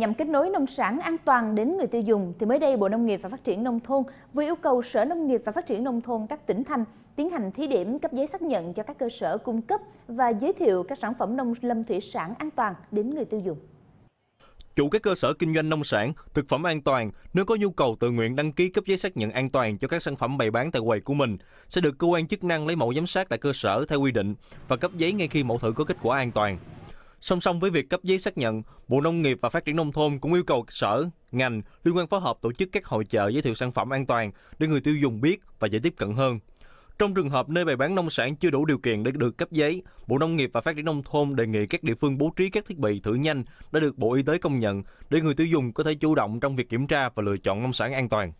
Nhằm kết nối nông sản an toàn đến người tiêu dùng, thì mới đây Bộ Nông nghiệp và Phát triển Nông thôn vừa yêu cầu Sở Nông nghiệp và Phát triển Nông thôn các tỉnh thành tiến hành thí điểm cấp giấy xác nhận cho các cơ sở cung cấp và giới thiệu các sản phẩm nông lâm thủy sản an toàn đến người tiêu dùng. Chủ các cơ sở kinh doanh nông sản, thực phẩm an toàn nếu có nhu cầu tự nguyện đăng ký cấp giấy xác nhận an toàn cho các sản phẩm bày bán tại quầy của mình sẽ được cơ quan chức năng lấy mẫu giám sát tại cơ sở theo quy định và cấp giấy ngay khi mẫu thử có kết quả an toàn. Song song với việc cấp giấy xác nhận, Bộ Nông nghiệp và Phát triển Nông thôn cũng yêu cầu sở, ngành liên quan phối hợp tổ chức các hội chợ giới thiệu sản phẩm an toàn để người tiêu dùng biết và dễ tiếp cận hơn. Trong trường hợp nơi bày bán nông sản chưa đủ điều kiện để được cấp giấy, Bộ Nông nghiệp và Phát triển Nông thôn đề nghị các địa phương bố trí các thiết bị thử nhanh đã được Bộ Y tế công nhận để người tiêu dùng có thể chủ động trong việc kiểm tra và lựa chọn nông sản an toàn.